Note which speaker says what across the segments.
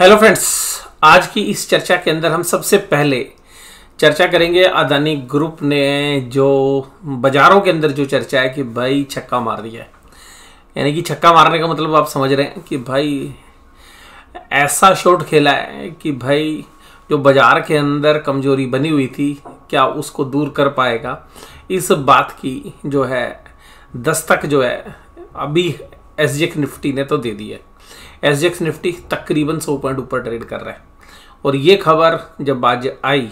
Speaker 1: hello friends आज की इस चर्चा के अंदर हम सबसे पहले चर्चा करेंगे अदानी ग्रुप ने जो बाज़ारों के अंदर जो चर्चा है कि भाई छक्का मार दिया है यानी कि छक्का मारने का मतलब आप समझ रहे हैं कि भाई ऐसा शॉट खेला है कि भाई जो बाज़ार के अंदर कमजोरी बनी हुई थी क्या उसको दूर कर पाएगा इस बात की जो है दस्तक जो है अभी एस निफ्टी ने तो दे दी है एस जी निफ्टी तकरीबन सौ पॉइंट ऊपर ट्रेड कर रहा है और ये खबर जब आज आई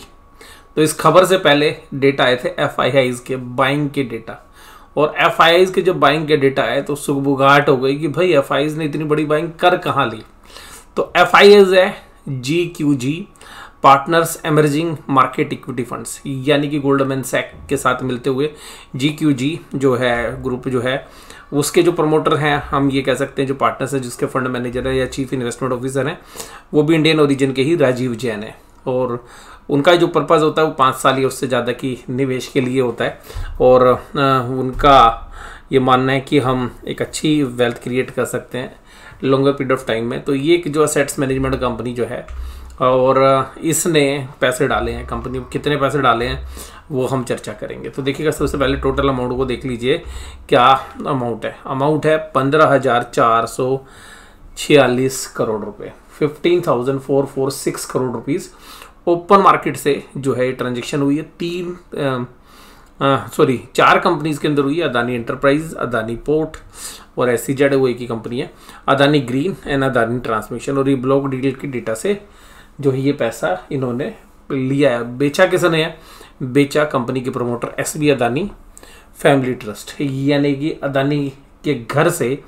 Speaker 1: तो इस खबर से पहले डेटा आए थे एफ के बाइंग के डेटा और एफ के जब बाइंग के डेटा आए तो सुगबुगाहट हो गई कि भाई एफ ने इतनी बड़ी बाइंग कर कहाँ ली तो एफ है G Q G partners emerging market equity funds यानी कि गोल्डमैन सैक के साथ मिलते हुए जी क्यू जी जो है ग्रुप जो है उसके जो प्रमोटर हैं हम ये कह सकते हैं जो पार्टनर्स हैं जिसके फंड मैनेजर हैं या चीफ इन्वेस्टमेंट ऑफिसर हैं वो भी इंडियन ओरिजिन के ही राजीव जैन हैं और उनका जो पर्पज़ होता है वो पाँच साल या उससे ज़्यादा की निवेश के लिए होता है और उनका ये मानना है कि हम एक अच्छी वेल्थ क्रिएट कर सकते हैं लॉन्गर पीरियड ऑफ टाइम में तो ये एक जो असेट्स मैनेजमेंट कंपनी जो है और इसने पैसे डाले हैं कंपनी कितने पैसे डाले हैं वो हम चर्चा करेंगे तो देखिएगा सबसे पहले टोटल अमाउंट को देख लीजिए क्या अमाउंट है अमाउंट है पंद्रह हज़ार चार सौ छियालीस करोड़ रुपए fifteen thousand four four six crore rupees open market से जो है ट्रांजेक्शन हुई है तीन सॉरी चार कंपनीज के अंदर हुई है अदानी एंटरप्राइज अदानी पोर्ट और एस सी जेड वो एक ही कंपनी है Adani green and Adani transmission और ये ब्लॉक डील की डेटा से जो है ये पैसा इन्होंने लिया है बेचा किसने है बेचा कंपनी के promoter S B Adani family trust यानी कि अदानी के घर से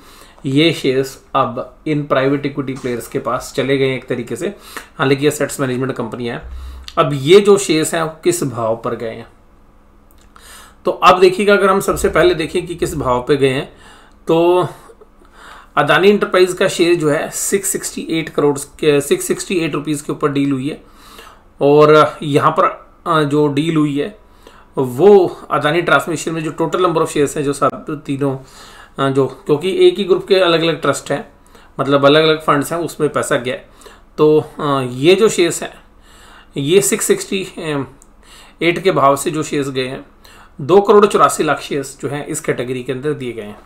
Speaker 1: ये शेयर्स अब इन प्राइवेट इक्विटी प्लेयर्स के पास चले गए हैं एक तरीके से हालांकि ये सेट्स मैनेजमेंट कंपनी है अब ये जो शेयर्स हैं किस भाव पर गए हैं तो अब देखिएगा अगर हम सबसे पहले देखें कि किस भाव पे गए हैं तो अदानी इंटरप्राइज का शेयर जो है 668 करोड़ के सिक्स सिक्सटी एट रुपीज़ के ऊपर डील हुई है और यहाँ पर जो डील हुई है वो अदानी ट्रांसमिशन में जो टोटल नंबर ऑफ शेयर्स हैं जो सब तीनों जो क्योंकि एक ही ग्रुप के अलग अलग ट्रस्ट हैं मतलब अलग अलग फंड्स हैं उसमें पैसा गया तो ये जो शेयर्स हैं ये सिक्स सिक्सटी एट के भाव से जो शेयर्स गए हैं दो करोड़ चौरासी लाख शेयर्स जो हैं इस कैटेगरी के अंदर दिए गए हैं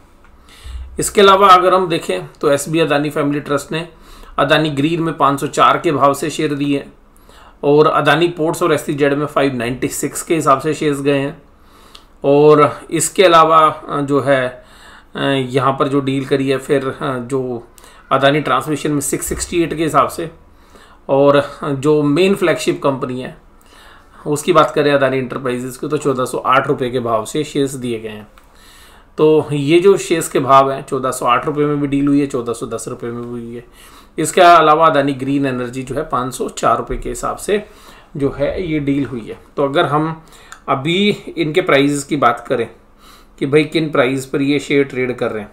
Speaker 1: इसके अलावा अगर हम देखें तो S B Adani family trust ने अदानी ग्रीन में 504 के भाव से शेयर दिए और अदानी पोर्ट्स और एस में 596 के हिसाब से शेयर्स गए हैं और इसके अलावा जो है यहाँ पर जो डील करी है फिर जो अदानी ट्रांसमिशन में 668 के हिसाब से और जो मेन फ्लैगशिप कंपनी है उसकी बात करें अदानी इंटरप्राइजेज़ की तो चौदह सौ के भाव से शेयर्स दिए गए हैं तो ये जो शेयर्स के भाव हैं चौदह सौ आठ रुपये में भी डील हुई है चौदह सौ दस रुपये में भी हुई है इसके अलावा अदानी ग्रीन एनर्जी जो है पाँच सौ चार रुपये के हिसाब से जो है ये डील हुई है तो अगर हम अभी इनके प्राइज की बात करें कि भाई किन प्राइज पर ये शेयर ट्रेड कर रहे हैं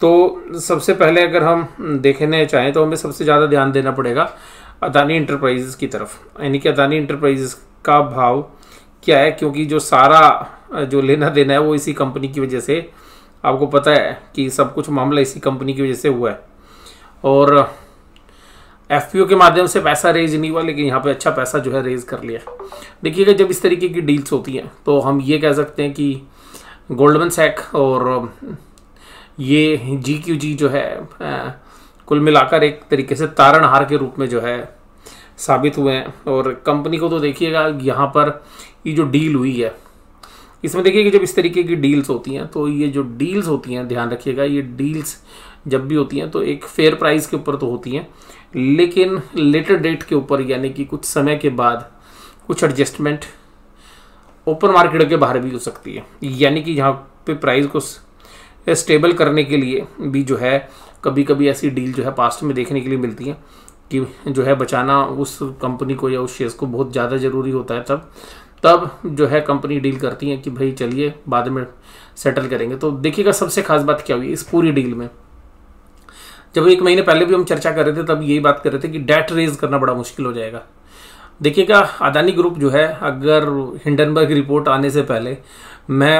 Speaker 1: तो सबसे पहले अगर हम देखने चाहें तो हमें सबसे ज़्यादा ध्यान देना पड़ेगा अदानी इंटरप्राइजेस की तरफ यानी कि अदानी इंटरप्राइजेस का भाव क्या है क्योंकि जो सारा जो लेना देना है वो इसी कंपनी की वजह से आपको पता है कि सब कुछ मामला इसी कंपनी की वजह से हुआ है और एफ के माध्यम से पैसा रेज नहीं हुआ लेकिन यहाँ पे अच्छा पैसा जो है रेज कर लिया देखिएगा जब इस तरीके की डील्स होती हैं तो हम ये कह सकते हैं कि गोल्डमन सैक और ये जी क्यू जी जो है कुल मिलाकर एक तरीके से तारण हार के रूप में जो है साबित हुए हैं और कंपनी को तो देखिएगा यहाँ पर ये जो डील हुई है इसमें देखिए कि जब इस तरीके की डील्स होती हैं तो ये जो डील्स होती हैं ध्यान रखिएगा ये डील्स जब भी होती हैं तो एक फेयर प्राइस के ऊपर तो होती हैं लेकिन लेटर डेट के ऊपर यानी कि कुछ समय के बाद कुछ एडजस्टमेंट ओपन मार्केट के बाहर भी हो सकती है यानी कि यहाँ पे प्राइस को स्टेबल करने के लिए भी जो है कभी कभी ऐसी डील जो है पास्ट में देखने के लिए मिलती है कि जो है बचाना उस कंपनी को या उस शेयर्स को बहुत ज़्यादा ज़रूरी होता है तब तब जो है कंपनी डील करती है कि भाई चलिए बाद में सेटल करेंगे तो देखिएगा सबसे खास बात क्या हुई इस पूरी डील में जब एक महीने पहले भी हम चर्चा कर रहे थे तब यही बात कर रहे थे कि डेट रेज करना बड़ा मुश्किल हो जाएगा देखिएगा अदानी ग्रुप जो है अगर हिंडनबर्ग रिपोर्ट आने से पहले मैं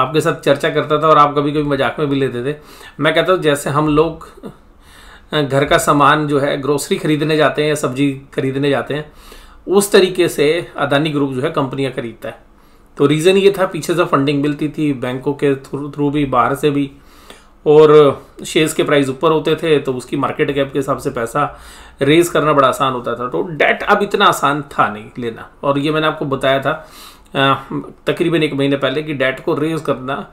Speaker 1: आपके साथ चर्चा करता था और आप कभी कभी मजाक में भी लेते थे मैं कहता हूँ जैसे हम लोग घर का सामान जो है ग्रोसरी खरीदने जाते हैं या सब्जी खरीदने जाते हैं उस तरीके से अदानी ग्रुप जो है कंपनियां खरीदता है तो रीज़न ये था पीछे से फंडिंग मिलती थी बैंकों के थ्रू भी बाहर से भी और शेयर्स के प्राइस ऊपर होते थे तो उसकी मार्केट कैप के हिसाब से पैसा रेज करना बड़ा आसान होता था तो डेट अब इतना आसान था नहीं लेना और ये मैंने आपको बताया था तकरीबन एक महीने पहले कि डेट को रेज करना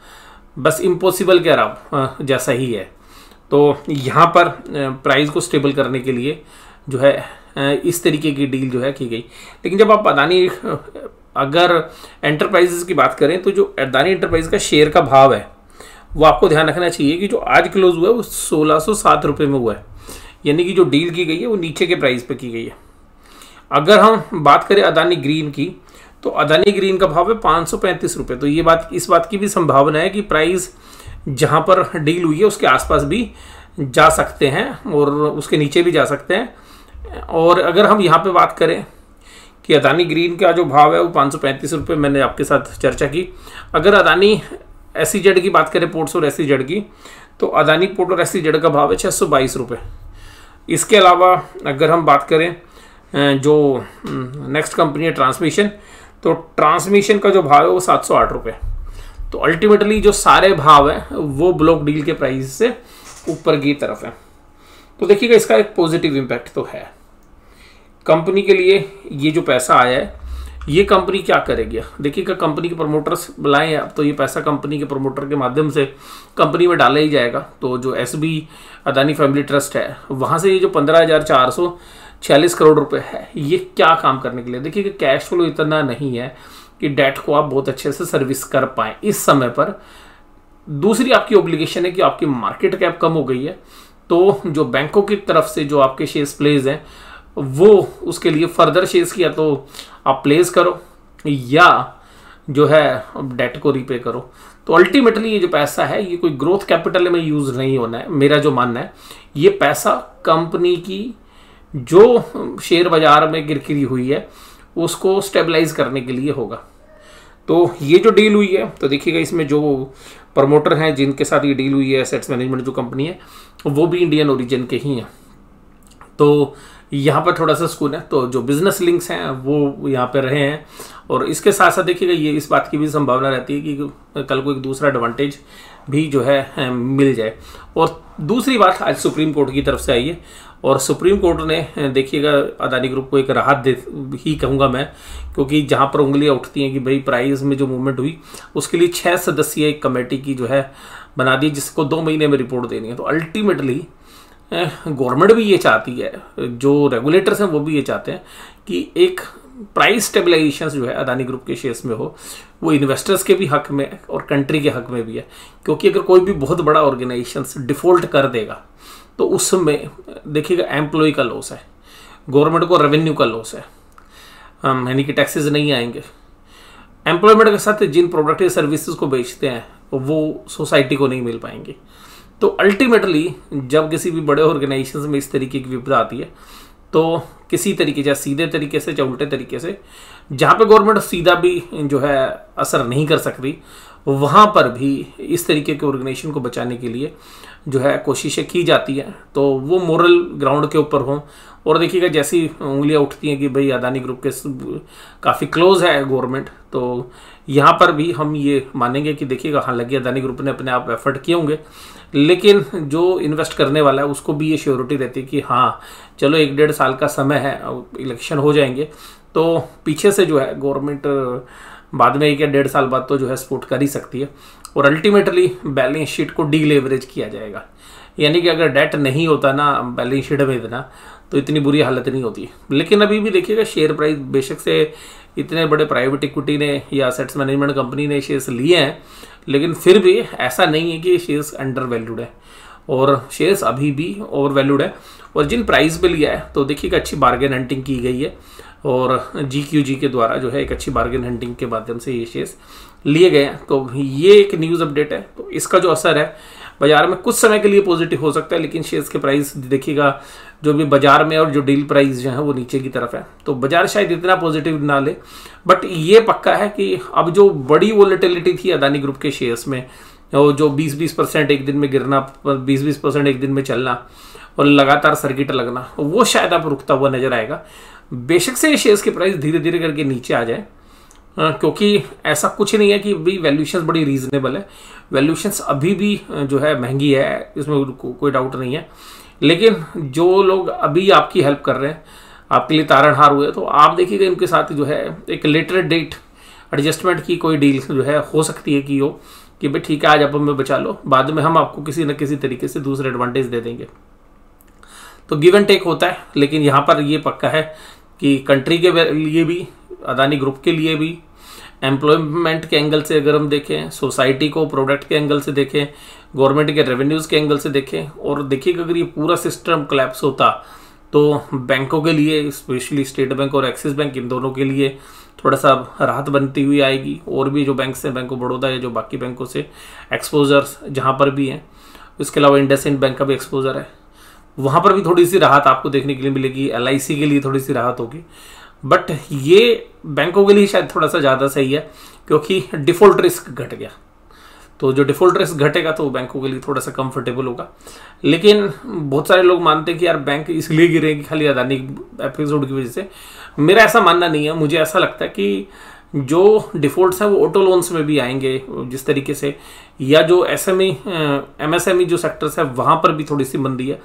Speaker 1: बस इम्पॉसिबल के अराब जैसा ही है तो यहाँ पर प्राइस को स्टेबल करने के लिए जो है इस तरीके की डील जो है की गई लेकिन जब आप अदानी अगर एंटरप्राइजेस की बात करें तो जो अदानी एंटरप्राइज का शेयर का भाव है वो आपको ध्यान रखना चाहिए कि जो आज क्लोज हुआ है वो सोलह सौ सात रुपये में हुआ है यानी कि जो डील की गई है वो नीचे के प्राइस पर की गई है अगर हम बात करें अदानी ग्रीन की तो अदानी ग्रीन का भाव है पाँच सौ पैंतीस रुपये तो ये बात इस बात की भी संभावना है कि प्राइस जहाँ पर डील हुई है उसके आसपास भी जा सकते हैं और उसके नीचे भी जा सकते हैं और अगर हम यहाँ पे बात करें कि अदानी ग्रीन का जो भाव है वो पाँच सौ मैंने आपके साथ चर्चा की अगर अदानी एस e की बात करें पोर्ट्स और एस e की तो अदानी पोर्ट और एस e का भाव है छः सौ इसके अलावा अगर हम बात करें जो नेक्स्ट हम्म, कंपनी है ट्रांसमिशन तो ट्रांसमिशन का जो भाव है वो सात सौ आठ रुपये तो अल्टीमेटली जो सारे भाव हैं वो ब्लॉक डील के प्राइस से ऊपर की तरफ है तो देखिएगा इसका एक पॉजिटिव इम्पैक्ट तो है कंपनी के लिए ये जो पैसा आया है ये कंपनी क्या करेगी देखिएगा कंपनी के प्रमोटर्स बुलाएं अब तो ये पैसा कंपनी के प्रमोटर के माध्यम से कंपनी में डाला ही जाएगा तो जो S B Adani family trust है वहाँ से ये जो पंद्रह हज़ार चार सौ छियालीस करोड़ रुपए है ये क्या काम करने के लिए देखिए कि कैश फ्लो इतना नहीं है कि डेट को आप बहुत अच्छे से सर्विस कर पाएँ इस समय पर दूसरी आपकी ओब्लिगेशन है कि आपकी मार्केट कैप कम हो गई है तो जो बैंकों की तरफ से जो आपके शेयर्स प्लेज हैं वो उसके लिए फर्दर शेयर्स किया तो आप प्लेस करो या जो है डेट को रीपे करो तो अल्टीमेटली ये जो पैसा है ये कोई ग्रोथ कैपिटल में यूज़ नहीं होना है मेरा जो मानना है ये पैसा कंपनी की जो शेयर बाज़ार में गिरकिरी हुई है उसको स्टेबलाइज करने के लिए होगा तो ये जो डील हुई है तो देखिएगा इसमें जो प्रमोटर हैं जिनके साथ ये डील हुई है एसेट्स मैनेजमेंट जो कंपनी है वो भी इंडियन ओरिजिन के ही हैं तो यहाँ पर थोड़ा सा सुकून है तो जो बिजनेस लिंक्स हैं वो यहाँ पर रहे हैं और इसके साथ साथ देखिएगा ये इस बात की भी संभावना रहती है कि कल को एक दूसरा एडवांटेज भी जो है मिल जाए और दूसरी बात आज सुप्रीम कोर्ट की तरफ से आई है और सुप्रीम कोर्ट ने देखिएगा अदानी ग्रुप को एक राहत दे ही कहूँगा मैं क्योंकि जहाँ पर उंगलियाँ उठती हैं कि भाई प्राइस में जो मूवमेंट हुई उसके लिए छः सदस्यीय एक कमेटी की जो है बना दी जिसको दो महीने में रिपोर्ट देनी है तो अल्टीमेटली गवर्नमेंट भी ये चाहती है जो रेगुलेटर्स हैं वो भी ये चाहते हैं कि एक प्राइस स्टेबलाइजेशन जो है अदानी ग्रुप के शेयर्स में हो वो इन्वेस्टर्स के भी हक में और कंट्री के हक में भी है क्योंकि अगर कोई भी बहुत बड़ा ऑर्गेनाइजेशन डिफ़ॉल्ट कर देगा तो उसमें देखिएगा एम्प्लॉय का लॉस है गवर्नमेंट को रेवेन्यू का लॉस है यानी कि टैक्सेस नहीं आएंगे एम्प्लॉयमेंट के साथ जिन प्रोडक्ट या सर्विसेज को बेचते हैं वो सोसाइटी को नहीं मिल पाएंगे तो अल्टीमेटली जब किसी भी बड़े ऑर्गेनाइजेशन में इस तरीके की विपदा आती है तो किसी तरीके चाहे सीधे तरीके से चाहे उल्टे तरीके से जहाँ पे गवर्नमेंट सीधा भी जो है असर नहीं कर सकती वहाँ पर भी इस तरीके के ऑर्गेनाइजेशन को बचाने के लिए जो है कोशिशें की जाती हैं तो वो मोरल ग्राउंड के ऊपर हों और देखिएगा जैसी उंगलियाँ उठती हैं कि भाई अदानी ग्रुप के काफ़ी क्लोज है गवर्नमेंट तो यहाँ पर भी हम ये मानेंगे कि देखिएगा हाँ लगी अदानी ग्रुप ने अपने आप एफर्ट किए होंगे लेकिन जो इन्वेस्ट करने वाला है उसको भी ये श्योरिटी रहती है कि हाँ चलो एक डेढ़ साल का समय है इलेक्शन हो जाएंगे तो पीछे से जो है गवर्नमेंट बाद में एक या डेढ़ साल बाद तो जो है सपोर्ट कर ही सकती है और अल्टीमेटली बैलेंस शीट को लेवरेज किया जाएगा यानी कि अगर डेट नहीं होता ना बैलेंस शीट में इतना तो इतनी बुरी हालत नहीं होती लेकिन अभी भी देखिएगा शेयर प्राइस बेशक से इतने बड़े प्राइवेट इक्विटी ने या असेट्स मैनेजमेंट कंपनी ने शेयर्स लिए हैं लेकिन फिर भी ऐसा नहीं है कि शेयर्स अंडर वैल्यूड है और शेयर्स अभी भी ओवर वैल्यूड है और जिन प्राइस पे लिया है तो देखिएगा अच्छी बार्गेन हंटिंग की गई है और जी क्यू जी के द्वारा जो है एक अच्छी बार्गेन हंटिंग के माध्यम से ये शेयर्स लिए गए हैं तो ये एक न्यूज़ अपडेट है तो इसका जो असर है बाजार में कुछ समय के लिए पॉजिटिव हो सकता है लेकिन शेयर्स के प्राइस देखिएगा जो भी बाजार में और जो डील प्राइस जो है वो नीचे की तरफ है तो बाजार शायद इतना पॉजिटिव ना ले बट ये पक्का है कि अब जो बड़ी वॉलिटिलिटी थी अदानी ग्रुप के शेयर्स में और जो 20-20 परसेंट एक दिन में गिरना 20-20 परसेंट एक दिन में चलना और लगातार सर्किट लगना वो शायद अब रुकता हुआ नजर आएगा बेशक से ये शेयर्स के प्राइस धीरे धीरे करके नीचे आ जाए क्योंकि ऐसा कुछ नहीं है कि भी वैल्यूशन बड़ी रीजनेबल है वैल्यूशन अभी भी जो है महंगी है इसमें को, कोई डाउट नहीं है लेकिन जो लोग अभी आपकी हेल्प कर रहे हैं आपके लिए तारणहार हुए तो आप देखिएगा इनके साथ जो है एक लेटर डेट एडजस्टमेंट की कोई डील जो है हो सकती है कि वो कि भाई ठीक है आज आप हमें बचा लो बाद में हम आपको किसी न किसी तरीके से दूसरे एडवांटेज दे देंगे तो गिव एंड टेक होता है लेकिन यहाँ पर ये पक्का है कि कंट्री के लिए भी अदानी ग्रुप के लिए भी एम्प्लॉयमेंट के एंगल से अगर हम देखें सोसाइटी को प्रोडक्ट के एंगल से देखें गवर्नमेंट के रेवेन्यूज़ के एंगल से देखें और देखिए अगर ये पूरा सिस्टम क्लैप्स होता तो बैंकों के लिए स्पेशली स्टेट बैंक और एक्सिस बैंक इन दोनों के लिए थोड़ा सा राहत बनती हुई आएगी और भी जो बैंक्स हैं बैंक ऑफ बड़ौदा या जो बाकी बैंकों से एक्सपोजर्स जहाँ पर भी हैं इसके अलावा इंडस इंड बैंक का भी एक्सपोजर है वहाँ पर भी थोड़ी सी राहत आपको देखने के लिए मिलेगी एल के लिए थोड़ी सी राहत होगी बट ये बैंकों के लिए शायद थोड़ा सा ज़्यादा सही है क्योंकि डिफ़ॉल्ट रिस्क घट गया तो जो डिफ़ॉल्ट रिस्क घटेगा तो बैंकों के लिए थोड़ा सा कंफर्टेबल होगा लेकिन बहुत सारे लोग मानते हैं कि यार बैंक इसलिए गिरे कि खाली अदानी एपिसोड की वजह से मेरा ऐसा मानना नहीं है मुझे ऐसा लगता है कि जो डिफ़ॉल्ट हैं वो ऑटो लोन्स में भी आएंगे जिस तरीके से या जो S M E M S M E जो सेक्टर्स है वहाँ पर भी थोड़ी सी मंदी है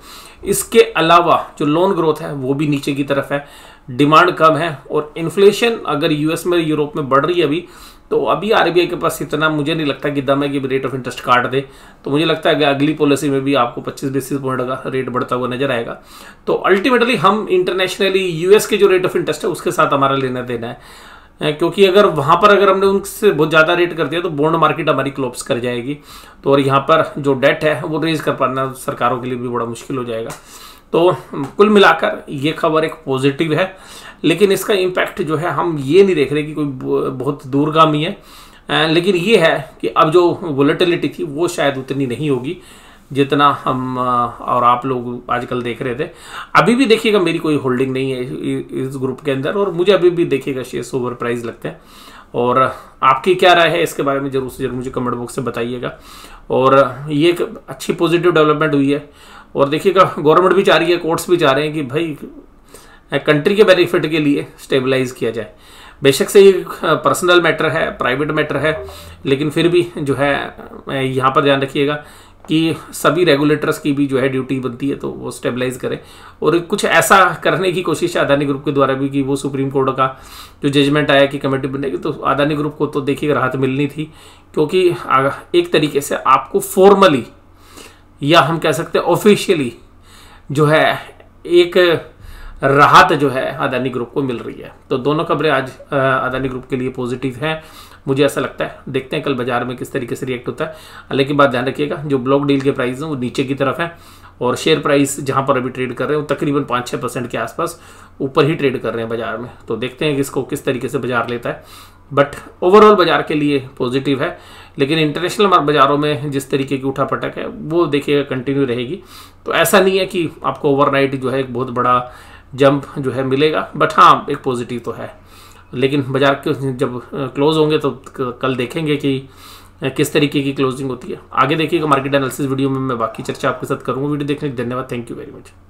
Speaker 1: इसके अलावा जो लोन ग्रोथ है वो भी नीचे की तरफ है डिमांड कम है और इन्फ्लेशन अगर यूएस में यूरोप में बढ़ रही है अभी तो अभी आरबीआई के पास इतना मुझे नहीं लगता कि दम है कि रेट ऑफ इंटरेस्ट काट दे तो मुझे लगता है कि अगली पॉलिसी में भी आपको 25 बेसिस पॉइंट का रेट बढ़ता हुआ नजर आएगा तो अल्टीमेटली हम इंटरनेशनली यूएस के जो रेट ऑफ इंटरेस्ट है उसके साथ हमारा लेना देना है क्योंकि अगर वहाँ पर अगर हमने उनसे बहुत ज़्यादा रेट कर दिया तो बॉन्ड मार्केट हमारी क्लोप्स कर जाएगी तो और यहाँ पर जो डेट है वो रेज कर पाना सरकारों के लिए भी बड़ा मुश्किल हो जाएगा तो कुल मिलाकर ये खबर एक पॉजिटिव है लेकिन इसका इम्पैक्ट जो है हम ये नहीं देख रहे कि कोई बहुत दूरगामी है लेकिन ये है कि अब जो वोलेटिलिटी थी वो शायद उतनी नहीं होगी जितना हम और आप लोग आजकल देख रहे थे अभी भी देखिएगा मेरी कोई होल्डिंग नहीं है इस ग्रुप के अंदर और मुझे अभी भी देखिएगा शेयर ओवर प्राइस लगते हैं और आपकी क्या राय है इसके बारे में ज़रूर से ज़रूर मुझे कमेंट बॉक्स से बताइएगा और ये एक अच्छी पॉजिटिव डेवलपमेंट हुई है और देखिएगा गवर्नमेंट भी चाह रही है कोर्ट्स भी चाह रहे हैं कि भाई कंट्री के बेनिफिट के लिए स्टेबलाइज किया जाए बेशक से ये पर्सनल मैटर है प्राइवेट मैटर है लेकिन फिर भी जो है यहाँ पर ध्यान रखिएगा कि सभी रेगुलेटर्स की भी जो है ड्यूटी बनती है तो वो स्टेबलाइज करें और कुछ ऐसा करने की कोशिश है अदानी ग्रुप के द्वारा भी कि वो सुप्रीम कोर्ट का जो जजमेंट आया कि कमेटी बनेगी तो अदानी ग्रुप को तो देखिए राहत मिलनी थी क्योंकि एक तरीके से आपको फॉर्मली या हम कह सकते हैं ऑफिशियली जो है एक राहत जो है अदानी ग्रुप को मिल रही है तो दोनों खबरें आज अदानी ग्रुप के लिए पॉजिटिव हैं मुझे ऐसा लगता है देखते हैं कल बाजार में किस तरीके से रिएक्ट होता है लेकिन बात ध्यान रखिएगा जो ब्लॉक डील के प्राइस हैं वो नीचे की तरफ है और शेयर प्राइस जहां पर अभी ट्रेड कर रहे हैं वो तकरीबन पाँच छः परसेंट के आसपास ऊपर ही ट्रेड कर रहे हैं बाजार में तो देखते हैं कि इसको किस तरीके से बाजार लेता है बट ओवरऑल बाजार के लिए पॉजिटिव है लेकिन इंटरनेशनल बाज़ारों में जिस तरीके की उठा पटक है वो देखिएगा कंटिन्यू रहेगी तो ऐसा नहीं है कि आपको ओवरनाइट जो है एक बहुत बड़ा जंप जो है मिलेगा बट हाँ एक पॉजिटिव तो है लेकिन बाजार के जब क्लोज होंगे तो कल देखेंगे कि किस तरीके की क्लोजिंग होती है आगे देखिएगा मार्केट एनालिसिस वीडियो में मैं बाकी चर्चा आपके साथ करूँगा वीडियो देखने के धन्यवाद थैंक यू वेरी मच